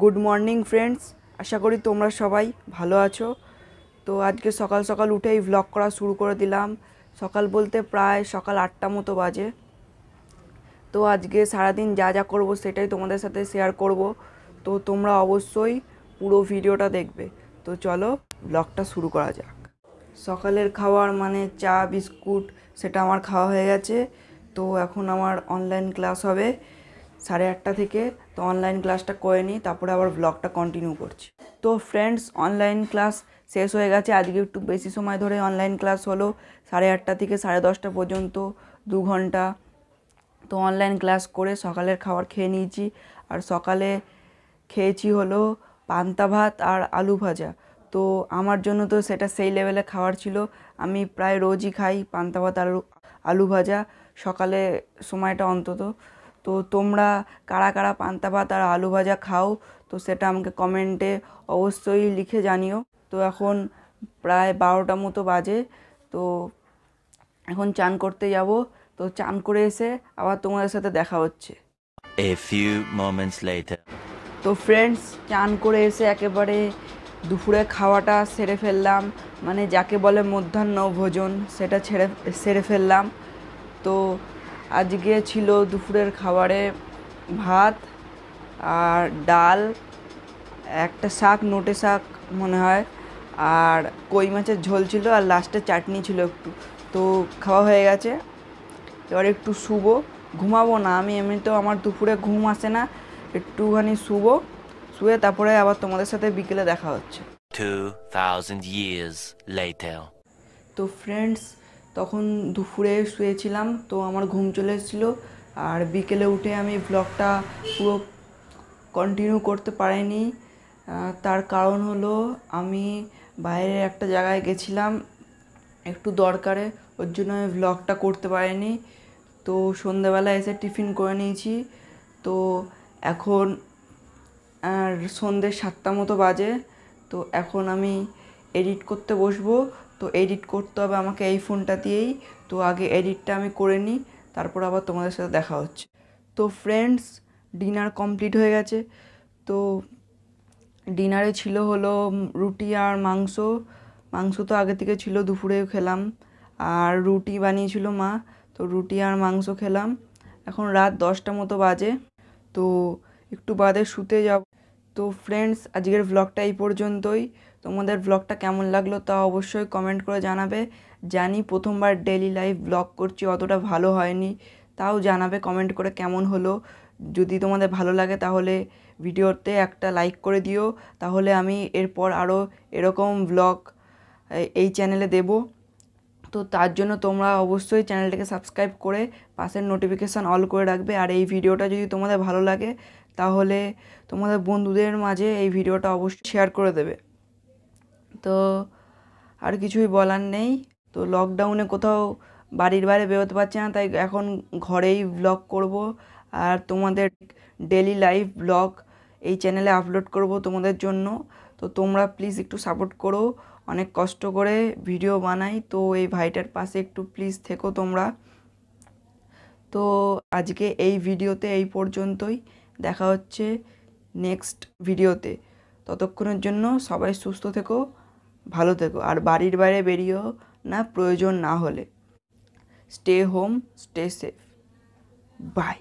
good morning friends আশা করি তোমরা সবাই ভালো আছো তো আজকে সকাল সকাল উঠেই ভ্লগ করা শুরু করে দিলাম সকাল বলতে প্রায় সকাল আটটা মতো বাজে তো আজকে সারাদিন যা যা করবো সেটাই তোমাদের সাথে শেয়ার করব তো তোমরা অবশ্যই পুরো ভিডিওটা দেখবে তো চলো ব্লগটা শুরু করা যাক সকালের খাওয়ার মানে চা বিস্কুট সেটা আমার খাওয়া হয়ে গেছে তো এখন আমার অনলাইন ক্লাস হবে সাড়ে আটটা থেকে তো অনলাইন ক্লাসটা করে নিই তারপরে আবার ব্লগটা কন্টিনিউ করছি তো ফ্রেন্ডস অনলাইন ক্লাস শেষ হয়ে গেছে আজকে একটু বেশি সময় ধরে অনলাইন ক্লাস হলো সাড়ে আটটা থেকে সাড়ে দশটা পর্যন্ত দু ঘন্টা তো অনলাইন ক্লাস করে সকালের খাবার খেয়ে নিয়েছি আর সকালে খেয়েছি হলো পান্তা ভাত আর আলু ভাজা তো আমার জন্য তো সেটা সেই লেভেলে খাবার ছিল আমি প্রায় রোজই খাই পান্তা ভাত আলু আলু ভাজা সকালে সময়টা অন্তত তো তোমরা কারা কারা পান্তা ভাত আর আলু ভাজা খাও তো সেটা আমাকে কমেন্টে অবশ্যই লিখে জানিও তো এখন প্রায় বারোটা মতো বাজে তো এখন চান করতে যাব তো চান করে এসে আবার তোমাদের সাথে দেখা হচ্ছে তো ফ্রেন্ডস চান করে এসে একেবারে দুপুরে খাওয়াটা সেরে ফেললাম মানে যাকে বলে মধ্যাহ্ন ভোজন সেটা ছেড়ে সেরে ফেললাম তো আজকে ছিল দুপুরের খাবারে ভাত আর ডাল একটা শাক নোটে শাক মনে হয় আর কই মাছের ঝোল ছিল আর লাস্টে চাটনি ছিল একটু তো খাওয়া হয়ে গেছে এবার একটু শুবো ঘুমাবো না আমি এমনিতেও আমার দুপুরে ঘুম আসে না একটুখানি শুবো শুয়ে তারপরে আবার তোমাদের সাথে বিকেলে দেখা হচ্ছে তো ফ্রেন্ডস তখন দুপুরে শুয়েছিলাম তো আমার ঘুম চলে এসেছিলো আর বিকেলে উঠে আমি ব্লগটা পুরো কন্টিনিউ করতে পারিনি তার কারণ হলো আমি বাইরে একটা জায়গায় গেছিলাম একটু দরকারে ওর জন্য আমি ব্লগটা করতে পারিনি তো সন্ধ্যেবেলা এসে টিফিন করে নিয়েছি তো এখন আর সন্ধ্যে সাতটা মতো বাজে তো এখন আমি এডিট করতে বসবো তো এডিট করতে হবে আমাকে এই ফোনটা দিয়েই তো আগে এডিটটা আমি করে নিই তারপর আবার তোমাদের সাথে দেখা হচ্ছে তো ফ্রেন্ডস ডিনার কমপ্লিট হয়ে গেছে তো ডিনারে ছিল হলো রুটি আর মাংস মাংস তো আগে থেকে ছিল দুপুরেও খেলাম আর রুটি বানিয়েছিল মা তো রুটি আর মাংস খেলাম এখন রাত দশটা মতো বাজে তো একটু বাদে শুতে যাব তো ফ্রেন্ডস আজকের ভ্লগটা এই পর্যন্তই তোমাদের ব্লগটা কেমন লাগলো তা অবশ্যই কমেন্ট করে জানাবে জানি প্রথমবার ডেলি লাইফ ব্লগ করছি অতটা ভালো হয়নি তাও জানাবে কমেন্ট করে কেমন হলো যদি তোমাদের ভালো লাগে তাহলে ভিডিওতে একটা লাইক করে দিও তাহলে আমি এরপর আরও এরকম ব্লগ এই চ্যানেলে দেব তো তার জন্য তোমরা অবশ্যই চ্যানেলটাকে সাবস্ক্রাইব করে পাশের নোটিফিকেশান অল করে রাখবে আর এই ভিডিওটা যদি তোমাদের ভালো লাগে তাহলে তোমাদের বন্ধুদের মাঝে এই ভিডিওটা অবশ্যই শেয়ার করে দেবে তো আর কিছুই বলার নেই তো লকডাউনে কোথাও বাড়ির বাইরে বেরোতে পারছি না তাই এখন ঘরেই ব্লগ করব আর তোমাদের ডেলি লাইফ ব্লগ এই চ্যানেলে আপলোড করব তোমাদের জন্য তো তোমরা প্লিজ একটু সাপোর্ট করো অনেক কষ্ট করে ভিডিও বানাই তো এই ভাইটার পাশে একটু প্লিজ থেকো তোমরা তো আজকে এই ভিডিওতে এই পর্যন্তই দেখা হচ্ছে নেক্সট ভিডিওতে ততক্ষণের জন্য সবাই সুস্থ থেকো ভালো থেকো আর বাড়ির বাইরে বেরিয়েও না প্রয়োজন না হলে stay home stay safe by